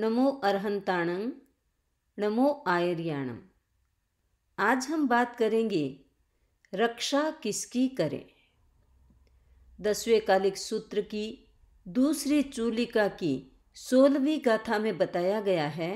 नमो अरहंताणं नमो आयर्याणम आज हम बात करेंगे रक्षा किसकी करें दसवें कालिक सूत्र की दूसरी चूलिका की सोलहवीं गाथा में बताया गया है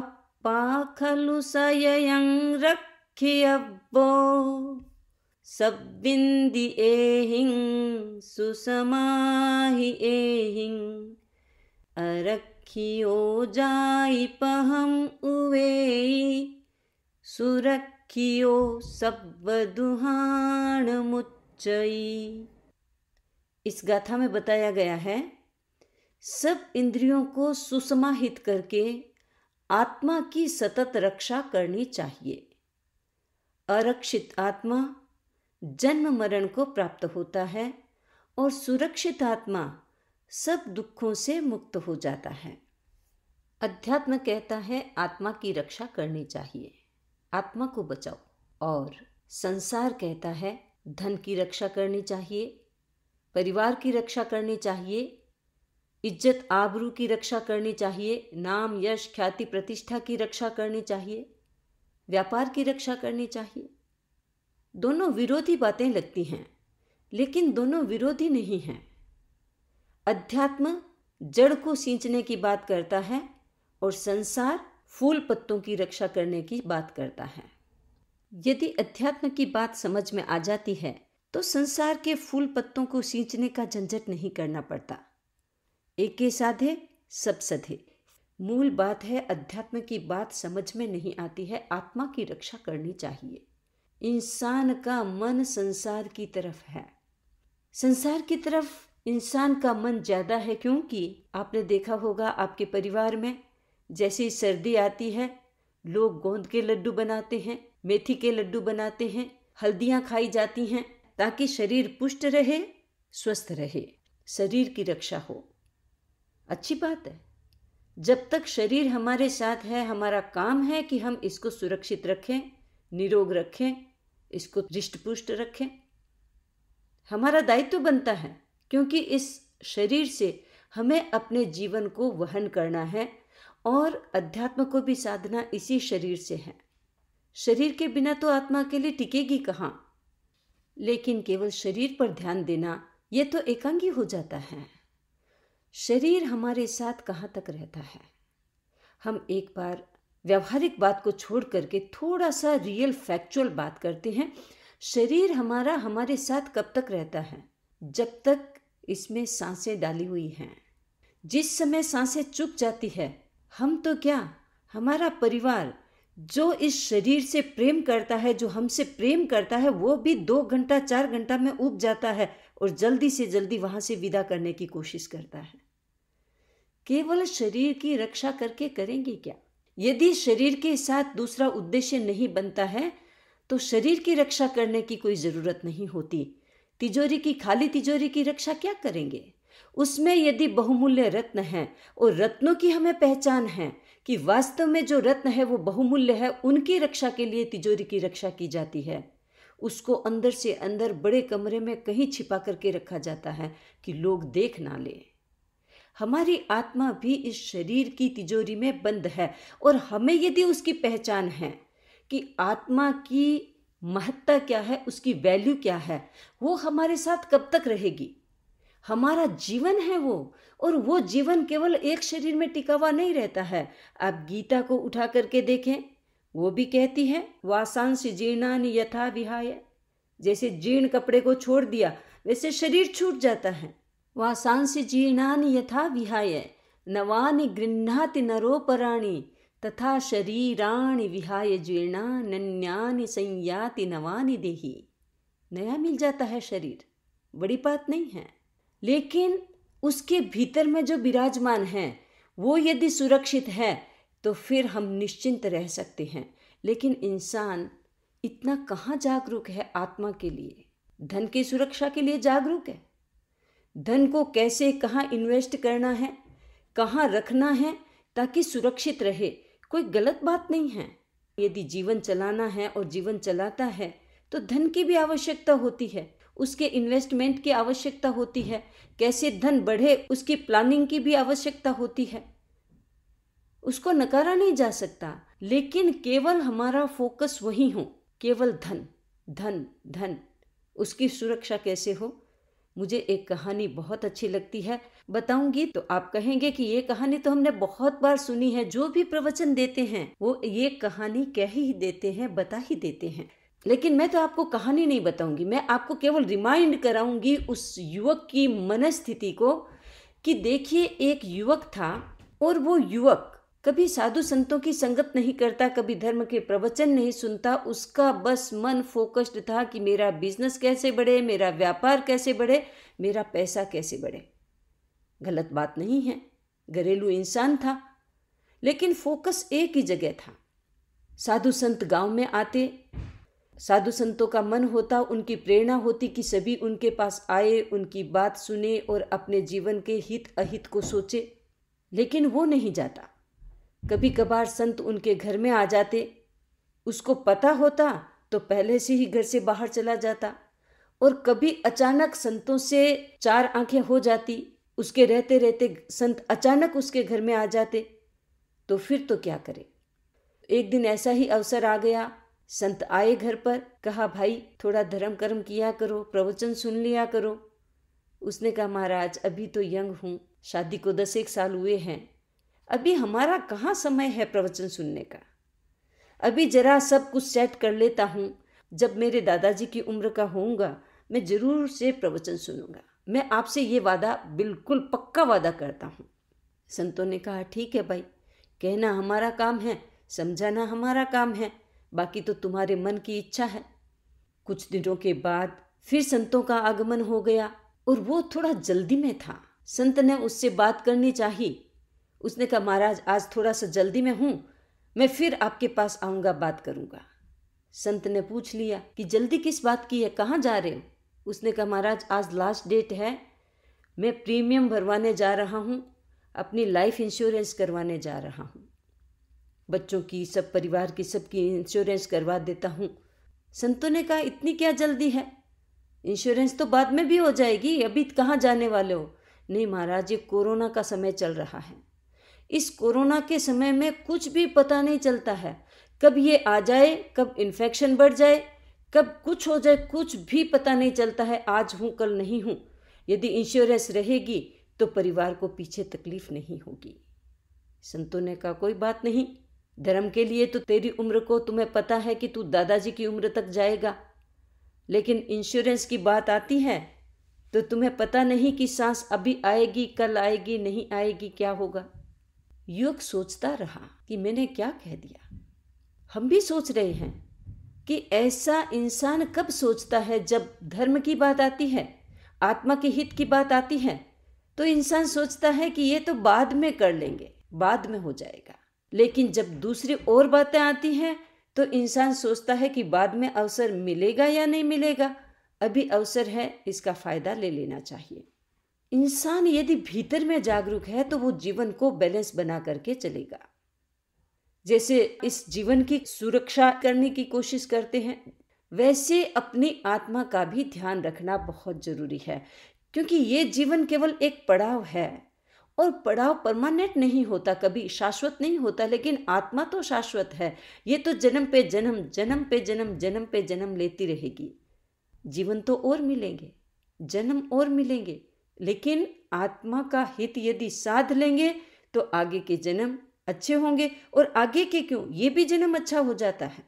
अपा खलु सयं रक्षियब्बो सब्बिन्दि एहिं सुसमाहि एहिं अरक रखियो जाई पहम उवेई सुरखियो सब दुहान मुच्चई इस गाथा में बताया गया है सब इंद्रियों को सुसमाहित करके आत्मा की सतत रक्षा करनी चाहिए अरक्षित आत्मा जन्म मरण को प्राप्त होता है और सुरक्षित आत्मा सब दुखों से मुक्त हो जाता है अध्यात्म कहता है आत्मा की रक्षा करनी चाहिए आत्मा को बचाओ और संसार कहता है धन की रक्षा करनी चाहिए परिवार की रक्षा करनी चाहिए इज्जत आबरू की रक्षा करनी चाहिए नाम यश ख्याति प्रतिष्ठा की रक्षा करनी चाहिए व्यापार की रक्षा करनी चाहिए दोनों विरोधी बातें लगती हैं लेकिन दोनों विरोधी नहीं हैं अध्यात्म जड़ को सींचने की बात करता है और संसार फूल पत्तों की रक्षा करने की बात करता है यदि अध्यात्म की बात समझ में आ जाती है तो संसार के फूल पत्तों को सींचने का झंझट नहीं करना पड़ता एक के साधे सब सधे मूल बात है अध्यात्म की बात समझ में नहीं आती है आत्मा की रक्षा करनी चाहिए इंसान का मन संसार की तरफ है संसार की तरफ इंसान का मन ज़्यादा है क्योंकि आपने देखा होगा आपके परिवार में जैसे सर्दी आती है लोग गोंद के लड्डू बनाते हैं मेथी के लड्डू बनाते हैं हल्दियाँ खाई जाती हैं ताकि शरीर पुष्ट रहे स्वस्थ रहे शरीर की रक्षा हो अच्छी बात है जब तक शरीर हमारे साथ है हमारा काम है कि हम इसको सुरक्षित रखें निरोग रखें इसको रिष्ट पुष्ट रखें हमारा दायित्व तो बनता है क्योंकि इस शरीर से हमें अपने जीवन को वहन करना है और अध्यात्म को भी साधना इसी शरीर से है शरीर के बिना तो आत्मा के लिए टिकेगी कहाँ लेकिन केवल शरीर पर ध्यान देना यह तो एकांगी हो जाता है शरीर हमारे साथ कहाँ तक रहता है हम एक बार व्यवहारिक बात को छोड़ करके थोड़ा सा रियल फैक्चुअल बात करते हैं शरीर हमारा हमारे साथ कब तक रहता है जब तक इसमें सांसें डाली हुई हैं जिस समय सांसें चुप जाती है हम तो क्या हमारा परिवार जो इस शरीर से प्रेम करता है जो हमसे प्रेम करता है वो भी दो घंटा चार घंटा में उब जाता है और जल्दी से जल्दी वहाँ से विदा करने की कोशिश करता है केवल शरीर की रक्षा करके करेंगे क्या यदि शरीर के साथ दूसरा उद्देश्य नहीं बनता है तो शरीर की रक्षा करने की कोई ज़रूरत नहीं होती तिजोरी की खाली तिजोरी की रक्षा क्या करेंगे उसमें यदि बहुमूल्य रत्न है और रत्नों की हमें पहचान है कि वास्तव में जो रत्न है वो बहुमूल्य है उनकी रक्षा के लिए तिजोरी की रक्षा की जाती है उसको अंदर से अंदर बड़े कमरे में कहीं छिपा करके रखा जाता है कि लोग देख ना ले हमारी आत्मा भी इस शरीर की तिजोरी में बंद है और हमें यदि उसकी पहचान है कि आत्मा की महत्ता क्या है उसकी वैल्यू क्या है वो हमारे साथ कब तक रहेगी हमारा जीवन है वो और वो जीवन केवल एक शरीर में टिका हुआ नहीं रहता है आप गीता को उठा करके देखें वो भी कहती है वासांश जीर्णानि यथा विहाय जैसे जीर्ण कपड़े को छोड़ दिया वैसे शरीर छूट जाता है वासांश जीर्णानि यथा विहाय नवानि गृहति नरोपराणी तथा शरीराणि विहाय जीर्णा नन्यानि संयाति नवानि देही नया मिल जाता है शरीर बड़ी बात नहीं है लेकिन उसके भीतर में जो विराजमान है वो यदि सुरक्षित है तो फिर हम निश्चिंत रह सकते हैं लेकिन इंसान इतना कहाँ जागरूक है आत्मा के लिए धन की सुरक्षा के लिए जागरूक है धन को कैसे कहाँ इन्वेस्ट करना है कहाँ रखना है ताकि सुरक्षित रहे कोई गलत बात नहीं है यदि जीवन चलाना है और जीवन चलाता है तो धन की भी आवश्यकता होती है उसके इन्वेस्टमेंट की आवश्यकता होती है कैसे धन बढ़े उसकी प्लानिंग की भी आवश्यकता होती है उसको नकारा नहीं जा सकता लेकिन केवल हमारा फोकस वही हो केवल धन धन धन उसकी सुरक्षा कैसे हो मुझे एक कहानी बहुत अच्छी लगती है बताऊंगी तो आप कहेंगे कि ये कहानी तो हमने बहुत बार सुनी है जो भी प्रवचन देते हैं वो ये कहानी कह ही देते हैं बता ही देते हैं लेकिन मैं तो आपको कहानी नहीं बताऊंगी मैं आपको केवल रिमाइंड कराऊंगी उस युवक की मनस्थिति को कि देखिए एक युवक था और वो युवक कभी साधु संतों की संगत नहीं करता कभी धर्म के प्रवचन नहीं सुनता उसका बस मन फोकस्ड था कि मेरा बिजनेस कैसे बढ़े मेरा व्यापार कैसे बढ़े मेरा पैसा कैसे बढ़े गलत बात नहीं है घरेलू इंसान था लेकिन फोकस एक ही जगह था साधु संत गांव में आते साधु संतों का मन होता उनकी प्रेरणा होती कि सभी उनके पास आए उनकी बात सुने और अपने जीवन के हित अहित को सोचे लेकिन वो नहीं जाता कभी कभार संत उनके घर में आ जाते उसको पता होता तो पहले से ही घर से बाहर चला जाता और कभी अचानक संतों से चार आंखें हो जाती उसके रहते रहते संत अचानक उसके घर में आ जाते तो फिर तो क्या करे एक दिन ऐसा ही अवसर आ गया संत आए घर पर कहा भाई थोड़ा धर्म कर्म किया करो प्रवचन सुन लिया करो उसने कहा महाराज अभी तो यंग हूँ शादी को दस एक साल हुए हैं अभी हमारा कहाँ समय है प्रवचन सुनने का अभी जरा सब कुछ सेट कर लेता हूँ जब मेरे दादाजी की उम्र का होऊंगा मैं ज़रूर से प्रवचन सुनूंगा मैं आपसे ये वादा बिल्कुल पक्का वादा करता हूँ संतों ने कहा ठीक है भाई कहना हमारा काम है समझाना हमारा काम है बाकी तो तुम्हारे मन की इच्छा है कुछ दिनों के बाद फिर संतों का आगमन हो गया और वो थोड़ा जल्दी में था संत ने उससे बात करनी चाही उसने कहा महाराज आज थोड़ा सा जल्दी में हूँ मैं फिर आपके पास आऊँगा बात करूँगा संत ने पूछ लिया कि जल्दी किस बात की है कहाँ जा रहे हो उसने कहा महाराज आज लास्ट डेट है मैं प्रीमियम भरवाने जा रहा हूँ अपनी लाइफ इंश्योरेंस करवाने जा रहा हूँ बच्चों की सब परिवार की सबकी इंश्योरेंस करवा देता हूँ संतों ने कहा इतनी क्या जल्दी है इंश्योरेंस तो बाद में भी हो जाएगी अभी कहाँ जाने वाले हो नहीं महाराज ये कोरोना का समय चल रहा है इस कोरोना के समय में कुछ भी पता नहीं चलता है कब ये आ जाए कब इन्फेक्शन बढ़ जाए कब कुछ हो जाए कुछ भी पता नहीं चलता है आज हूँ कल नहीं हूँ यदि इंश्योरेंस रहेगी तो परिवार को पीछे तकलीफ नहीं होगी संतों ने कहा कोई बात नहीं धर्म के लिए तो तेरी उम्र को तुम्हें पता है कि तू दादाजी की उम्र तक जाएगा लेकिन इंश्योरेंस की बात आती है तो तुम्हें पता नहीं कि सांस अभी आएगी कल आएगी नहीं आएगी क्या होगा युवक सोचता रहा कि मैंने क्या कह दिया हम भी सोच रहे हैं कि ऐसा इंसान कब सोचता है जब धर्म की बात आती है आत्मा के हित की बात आती है तो इंसान सोचता है कि ये तो बाद में कर लेंगे बाद में हो जाएगा लेकिन जब दूसरी और बातें आती हैं तो इंसान सोचता है कि बाद में अवसर मिलेगा या नहीं मिलेगा अभी अवसर है इसका फ़ायदा ले लेना चाहिए इंसान यदि भीतर में जागरूक है तो वो जीवन को बैलेंस बना करके चलेगा जैसे इस जीवन की सुरक्षा करने की कोशिश करते हैं वैसे अपनी आत्मा का भी ध्यान रखना बहुत जरूरी है क्योंकि ये जीवन केवल एक पड़ाव है और पड़ाव परमानेंट नहीं होता कभी शाश्वत नहीं होता लेकिन आत्मा तो शाश्वत है ये तो जन्म पे जन्म जन्म पे जन्म जन्म पे जन्म लेती रहेगी जीवन तो और मिलेंगे जन्म और मिलेंगे लेकिन आत्मा का हित यदि साध लेंगे तो आगे के जन्म अच्छे होंगे और आगे के क्यों ये भी जन्म अच्छा हो जाता है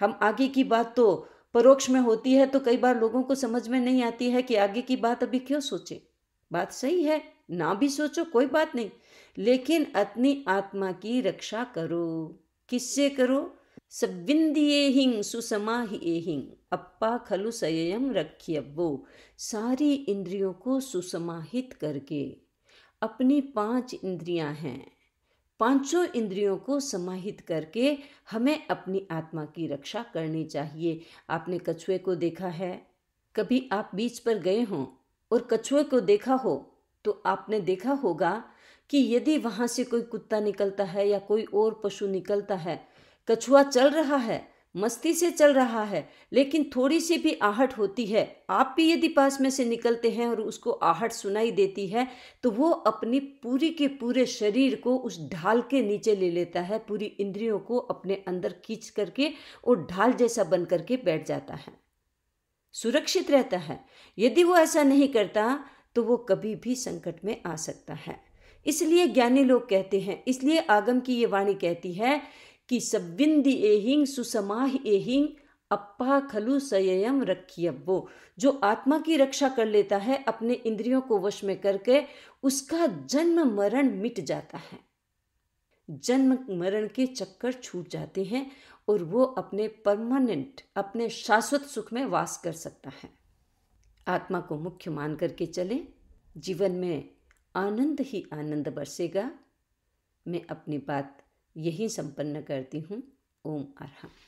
हम आगे की बात तो परोक्ष में होती है तो कई बार लोगों को समझ में नहीं आती है कि आगे की बात अभी क्यों सोचे बात सही है ना भी सोचो कोई बात नहीं लेकिन अपनी आत्मा की रक्षा करो किससे करो सविंदिये हिंग सुसमाहिए हिंग अप्पा खलु सयम रखियब्बो सारी इंद्रियों को सुसमाहित करके अपनी पांच इंद्रियां हैं पांचों इंद्रियों को समाहित करके हमें अपनी आत्मा की रक्षा करनी चाहिए आपने कछुए को देखा है कभी आप बीच पर गए हों और कछुए को देखा हो तो आपने देखा होगा कि यदि वहाँ से कोई कुत्ता निकलता है या कोई और पशु निकलता है कछुआ चल रहा है मस्ती से चल रहा है लेकिन थोड़ी सी भी आहट होती है आप भी यदि पास में से निकलते हैं और उसको आहट सुनाई देती है तो वो अपनी पूरी के पूरे शरीर को उस ढाल के नीचे ले लेता है पूरी इंद्रियों को अपने अंदर खींच करके और ढाल जैसा बन करके बैठ जाता है सुरक्षित रहता है यदि वो ऐसा नहीं करता तो वो कभी भी संकट में आ सकता है इसलिए ज्ञानी लोग कहते हैं इसलिए आगम की ये वाणी कहती है कि सब्विंदी एहिंग सुसमाह एहिंग अप्पा खलु सयम रखियब्बो जो आत्मा की रक्षा कर लेता है अपने इंद्रियों को वश में करके उसका जन्म मरण मिट जाता है जन्म मरण के चक्कर छूट जाते हैं और वो अपने परमानेंट अपने शाश्वत सुख में वास कर सकता है आत्मा को मुख्य मान करके चलें जीवन में आनंद ही आनंद बरसेगा मैं अपनी बात यही संपन्न करती हूँ ओम अरहम